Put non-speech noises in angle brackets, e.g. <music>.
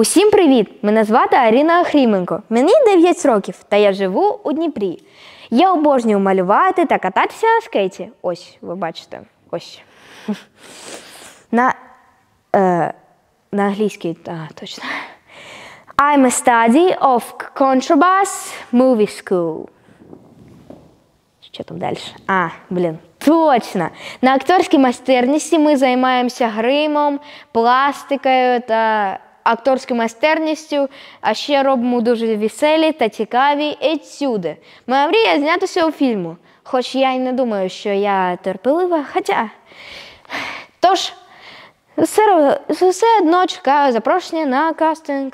Усім привіт! Мене звати Аріна Ахріменко. Мені 9 років, та я живу у Дніпрі. Я обожнюю малювати та кататися на скейті. Ось, ви бачите, ось. <laughs> На е, на англійській, а, точно. I'm a study of contrabass movie school. Що там далі? А, блін. Точно! На акторській майстерності ми займаємося гримом, пластикою та акторською майстерністю, а ще робимо дуже веселі та цікаві етюди. Моя мрія знятися у фільму, хоч я й не думаю, що я терпелива, хоча. Тож, все, все одно чекаю запрошення на кастинг.